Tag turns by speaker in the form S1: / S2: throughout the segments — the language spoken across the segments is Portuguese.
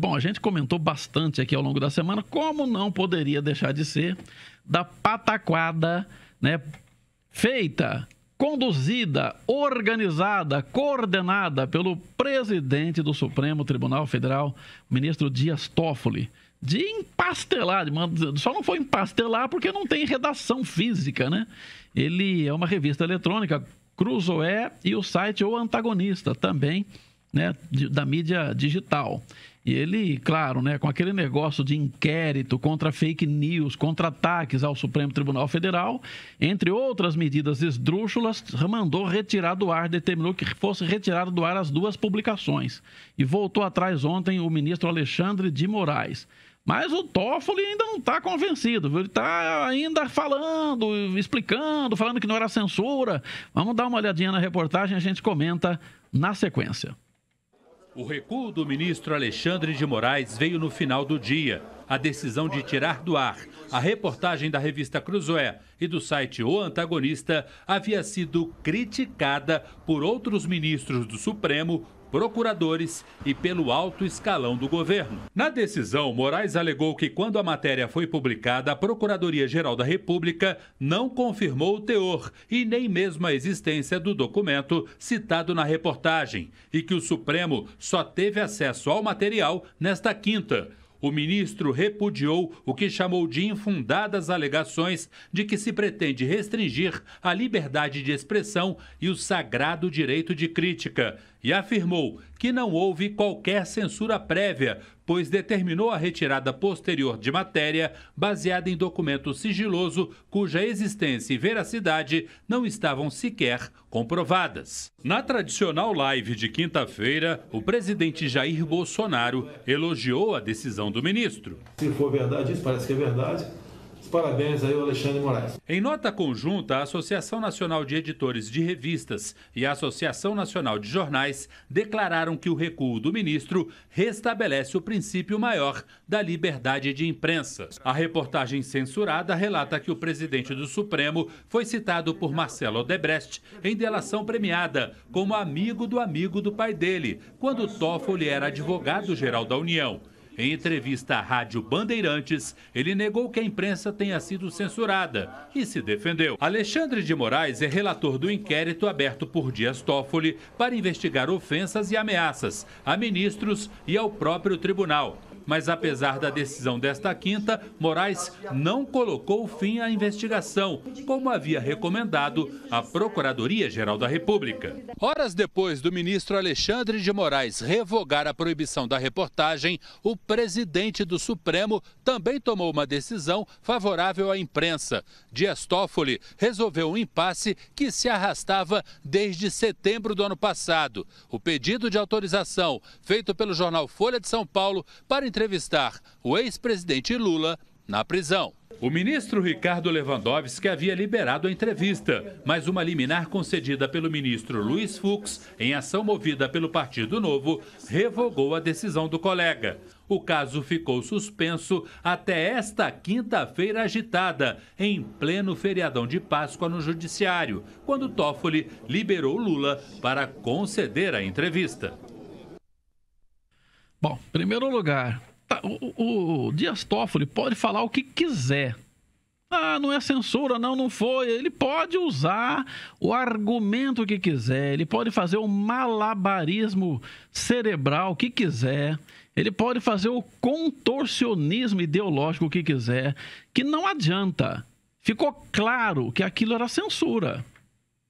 S1: Bom, a gente comentou bastante aqui ao longo da semana, como não poderia deixar de ser, da pataquada, né? Feita, conduzida, organizada, coordenada pelo presidente do Supremo Tribunal Federal, ministro Dias Toffoli de empastelar, só não foi empastelar porque não tem redação física, né? Ele é uma revista eletrônica, Cruzoé e o site O Antagonista, também né, da mídia digital. E ele, claro, né, com aquele negócio de inquérito contra fake news, contra ataques ao Supremo Tribunal Federal, entre outras medidas esdrúxulas, mandou retirar do ar, determinou que fosse retirado do ar as duas publicações. E voltou atrás ontem o ministro Alexandre de Moraes. Mas o Toffoli ainda não está convencido, viu? ele está ainda falando, explicando, falando que não era censura. Vamos dar uma olhadinha na reportagem, a gente comenta na sequência.
S2: O recuo do ministro Alexandre de Moraes veio no final do dia. A decisão de tirar do ar a reportagem da revista Cruzoé e do site O Antagonista havia sido criticada por outros ministros do Supremo procuradores e pelo alto escalão do governo. Na decisão, Moraes alegou que quando a matéria foi publicada, a Procuradoria-Geral da República não confirmou o teor e nem mesmo a existência do documento citado na reportagem e que o Supremo só teve acesso ao material nesta quinta. O ministro repudiou o que chamou de infundadas alegações de que se pretende restringir a liberdade de expressão e o sagrado direito de crítica e afirmou que não houve qualquer censura prévia, pois determinou a retirada posterior de matéria baseada em documento sigiloso cuja existência e veracidade não estavam sequer comprovadas. Na tradicional live de quinta-feira, o presidente Jair Bolsonaro elogiou a decisão do ministro. Se for verdade, isso parece que é verdade Parabéns aí ao Alexandre Moraes. Em nota conjunta, a Associação Nacional de Editores de Revistas e a Associação Nacional de Jornais declararam que o recuo do ministro restabelece o princípio maior da liberdade de imprensa. A reportagem censurada relata que o presidente do Supremo foi citado por Marcelo Odebrecht em delação premiada como amigo do amigo do pai dele, quando Toffoli era advogado-geral da União. Em entrevista à Rádio Bandeirantes, ele negou que a imprensa tenha sido censurada e se defendeu. Alexandre de Moraes é relator do inquérito aberto por Dias Toffoli para investigar ofensas e ameaças a ministros e ao próprio tribunal. Mas apesar da decisão desta quinta, Moraes não colocou fim à investigação, como havia recomendado a Procuradoria-Geral da República. Horas depois do ministro Alexandre de Moraes revogar a proibição da reportagem, o presidente do Supremo também tomou uma decisão favorável à imprensa. Dias Toffoli resolveu um impasse que se arrastava desde setembro do ano passado. O pedido de autorização feito pelo jornal Folha de São Paulo para entrevistar o ex-presidente Lula na prisão. O ministro Ricardo Lewandowski havia liberado a entrevista, mas uma liminar concedida pelo ministro Luiz Fux, em ação movida pelo Partido Novo, revogou a decisão do colega. O caso ficou suspenso até esta quinta-feira agitada, em pleno feriadão de Páscoa no Judiciário, quando Toffoli liberou Lula para conceder a entrevista. Bom, primeiro
S1: lugar, tá, o, o, o Dias Toffoli pode falar o que quiser. Ah, não é censura, não, não foi. Ele pode usar o argumento que quiser, ele pode fazer o malabarismo cerebral que quiser, ele pode fazer o contorcionismo ideológico que quiser, que não adianta. Ficou claro que aquilo era censura.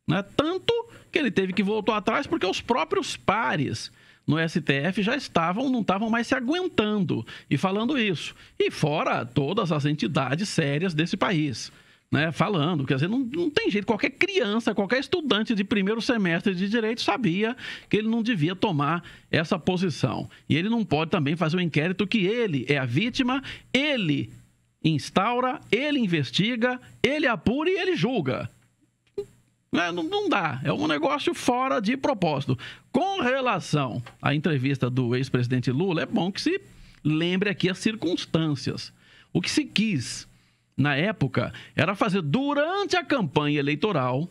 S1: Né? Tanto que ele teve que voltar atrás porque os próprios pares no STF já estavam, não estavam mais se aguentando e falando isso. E fora todas as entidades sérias desse país. Né, falando, quer dizer, não, não tem jeito. Qualquer criança, qualquer estudante de primeiro semestre de direito sabia que ele não devia tomar essa posição. E ele não pode também fazer um inquérito que ele é a vítima, ele instaura, ele investiga, ele apura e ele julga. Né? Não, não dá. É um negócio fora de propósito. Com relação à entrevista do ex-presidente Lula, é bom que se lembre aqui as circunstâncias. O que se quis na época era fazer durante a campanha eleitoral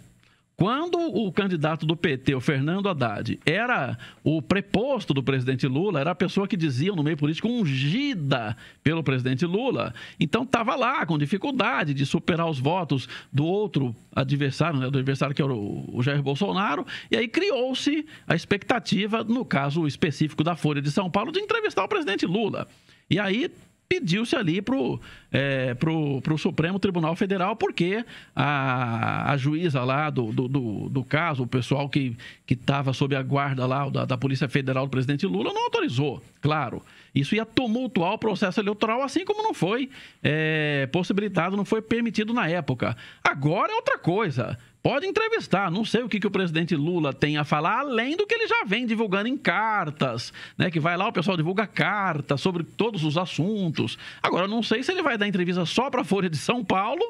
S1: quando o candidato do PT, o Fernando Haddad, era o preposto do presidente Lula, era a pessoa que diziam no meio político ungida pelo presidente Lula, então estava lá com dificuldade de superar os votos do outro adversário, né, do adversário que era o Jair Bolsonaro, e aí criou-se a expectativa, no caso específico da Folha de São Paulo, de entrevistar o presidente Lula. E aí pediu-se ali para o é, pro, pro Supremo Tribunal Federal, porque a, a juíza lá do, do, do, do caso, o pessoal que estava sob a guarda lá da, da Polícia Federal do presidente Lula, não autorizou, claro. Isso ia tumultuar o processo eleitoral, assim como não foi é, possibilitado, não foi permitido na época. Agora é outra coisa. Pode entrevistar, não sei o que, que o presidente Lula tem a falar, além do que ele já vem divulgando em cartas, né? Que vai lá, o pessoal divulga cartas sobre todos os assuntos. Agora, não sei se ele vai dar entrevista só para a Folha de São Paulo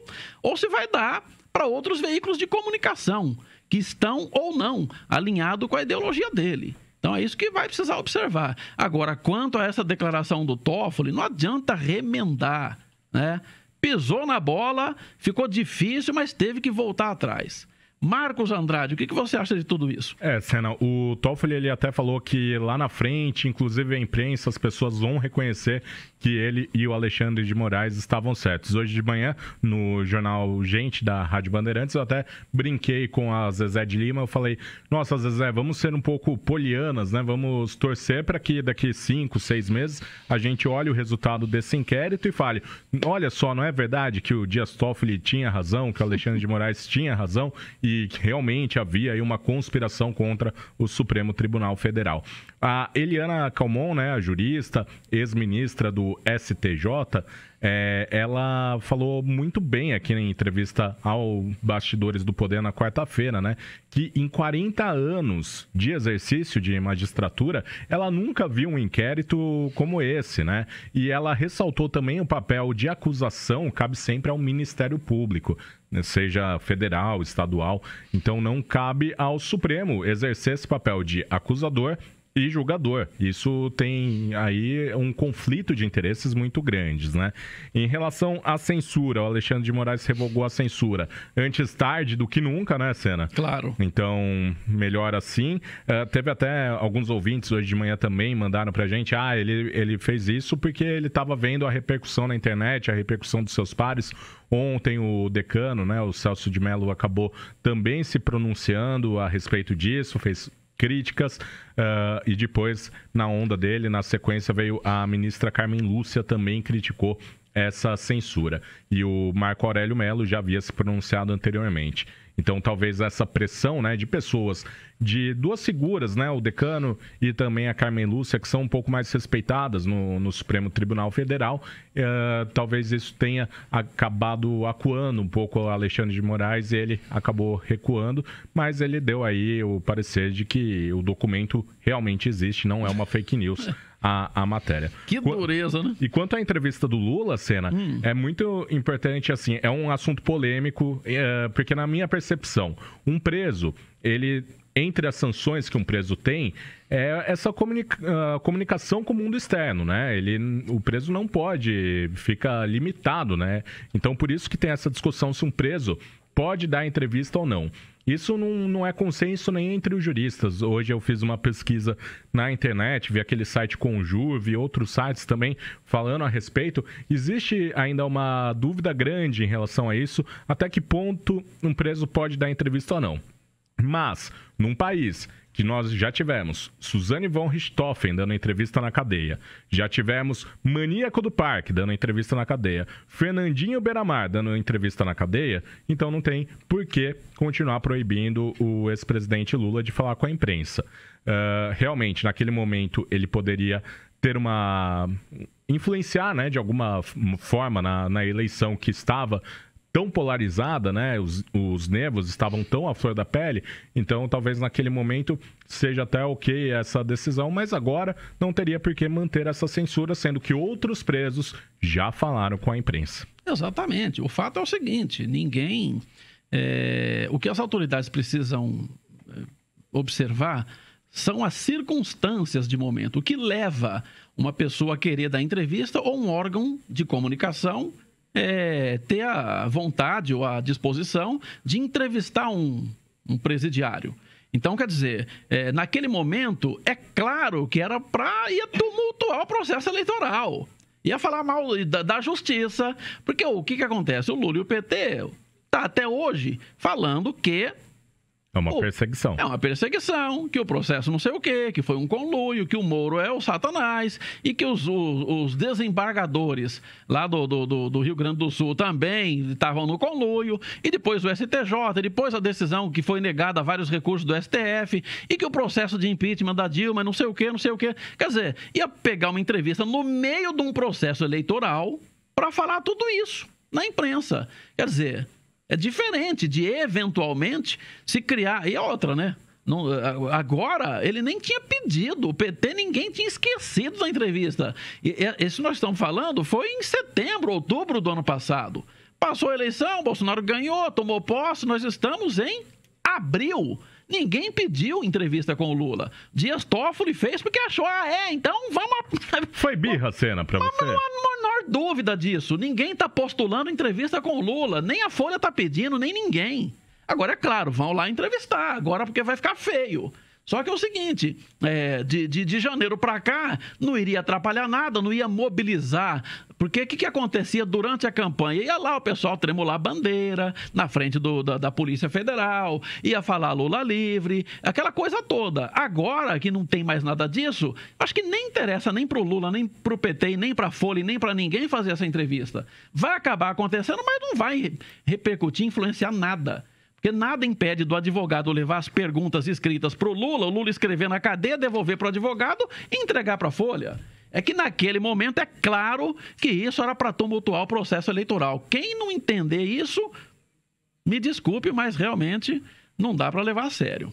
S1: ou se vai dar para outros veículos de comunicação que estão ou não alinhado com a ideologia dele. Então é isso que vai precisar observar. Agora, quanto a essa declaração do Toffoli, não adianta remendar, né? pisou na bola, ficou difícil, mas teve que voltar atrás. Marcos Andrade, o que, você acha de tudo isso? É,
S3: Senna, o Toffoli ele até falou que lá na frente, inclusive a imprensa, as pessoas vão reconhecer que ele e o Alexandre de Moraes estavam certos. Hoje de manhã, no jornal Gente da Rádio Bandeirantes, eu até brinquei com a Zezé de Lima, eu falei, nossa Zezé, vamos ser um pouco polianas, né? Vamos torcer para que daqui cinco, seis meses, a gente olhe o resultado desse inquérito e fale, olha só, não é verdade que o Dias Toffoli tinha razão, que o Alexandre de Moraes tinha razão e e que realmente havia aí uma conspiração contra o Supremo Tribunal Federal. A Eliana Calmon, né, a jurista, ex-ministra do STJ, é, ela falou muito bem aqui na entrevista ao Bastidores do Poder na quarta-feira, né? Que em 40 anos de exercício de magistratura, ela nunca viu um inquérito como esse, né? E ela ressaltou também o papel de acusação cabe sempre ao Ministério Público, né, seja federal, estadual então não cabe ao Supremo exercer esse papel de acusador e jogador. Isso tem aí um conflito de interesses muito grandes, né? Em relação à censura, o Alexandre de Moraes revogou a censura antes tarde do que nunca, né, Cena? Claro. Então, melhor assim. Uh, teve até alguns ouvintes hoje de manhã também mandaram pra gente, ah, ele, ele fez isso porque ele tava vendo a repercussão na internet, a repercussão dos seus pares, Ontem o decano, né, o Celso de Mello, acabou também se pronunciando a respeito disso, fez críticas. Uh, e depois, na onda dele, na sequência, veio a ministra Carmen Lúcia também criticou essa censura. E o Marco Aurélio Melo já havia se pronunciado anteriormente. Então, talvez essa pressão né, de pessoas, de duas figuras, né, o decano e também a Carmen Lúcia, que são um pouco mais respeitadas no, no Supremo Tribunal Federal, eh, talvez isso tenha acabado acuando um pouco o Alexandre de Moraes e ele acabou recuando, mas ele deu aí o parecer de que o documento realmente existe, não é uma fake news. a, a matéria. Que dureza, né? E quanto à entrevista do Lula, Senna, hum. é muito importante, assim, é um assunto polêmico, é, porque na minha percepção, um preso, ele entre as sanções que um preso tem é essa comunica comunicação com o mundo externo, né? Ele, o preso não pode, fica limitado, né? Então por isso que tem essa discussão se um preso pode dar entrevista ou não. Isso não, não é consenso nem entre os juristas. Hoje eu fiz uma pesquisa na internet, vi aquele site Conjur, vi outros sites também falando a respeito. Existe ainda uma dúvida grande em relação a isso, até que ponto um preso pode dar entrevista ou não. Mas, num país que nós já tivemos Suzane von Richthofen dando entrevista na cadeia, já tivemos Maníaco do Parque dando entrevista na cadeia, Fernandinho Beramar dando entrevista na cadeia, então não tem por que continuar proibindo o ex-presidente Lula de falar com a imprensa. Uh, realmente, naquele momento, ele poderia ter uma influenciar, né, de alguma forma na, na eleição que estava tão polarizada, né? Os, os nervos estavam tão à flor da pele, então talvez naquele momento seja até ok essa decisão, mas agora não teria por que manter essa censura, sendo que outros presos já falaram com a imprensa.
S1: Exatamente. O fato é o seguinte: ninguém. É, o que as autoridades precisam é, observar são as circunstâncias de momento, o que leva uma pessoa a querer dar entrevista ou um órgão de comunicação é, ter a vontade ou a disposição de entrevistar um, um presidiário. Então, quer dizer, é, naquele momento, é claro que era para ia tumultuar o processo eleitoral. Ia falar mal da, da justiça, porque o que, que acontece? O Lula e o PT tá até hoje falando que é uma perseguição. É uma perseguição, que o processo não sei o quê, que foi um conluio, que o Moro é o Satanás e que os, os, os desembargadores lá do, do, do, do, Rio Grande do Sul também estavam no conluio, e depois o STJ, depois a decisão que foi negada a vários recursos do STF, e que o processo de impeachment da Dilma, não sei o quê, não sei o quê. Quer dizer, ia pegar uma entrevista no meio de um processo eleitoral para falar tudo isso na imprensa. Quer dizer, é diferente de eventualmente se criar. E é outra, né? agora, ele nem tinha pedido. O PT ninguém tinha esquecido da entrevista. E, nós estamos falando foi em setembro, outubro do ano passado. Passou a eleição, Bolsonaro ganhou, tomou posse, nós estamos em abril. Ninguém pediu entrevista com o Lula. Dias Toffoli fez porque achou, ah, é, então vamos... Foi birra a cena para você? Uma, uma, menor dúvida disso. Ninguém está postulando entrevista com o Lula. Nem a Folha está pedindo, nem ninguém. Agora, é claro, vão lá entrevistar. Agora porque vai ficar feio. Só que é o seguinte, é, de, de, de janeiro para cá, não iria atrapalhar nada, não ia mobilizar. Porque o que, que acontecia durante a campanha? Ia lá o pessoal tremular a bandeira na frente do, da, da Polícia Federal, ia falar Lula livre, aquela coisa toda. Agora que não tem mais nada disso, acho que nem interessa nem pro Lula, nem pro PT, nem pra Folha, nem para ninguém fazer essa entrevista. Vai acabar acontecendo, mas não vai repercutir, influenciar nada. Porque nada impede do advogado levar as perguntas escritas para o Lula, o Lula escrever na cadeia, devolver para o advogado e entregar para a Folha. É que naquele momento é claro que isso era para tumultuar o processo eleitoral. Quem não entender isso, me desculpe, mas realmente não dá para levar a sério.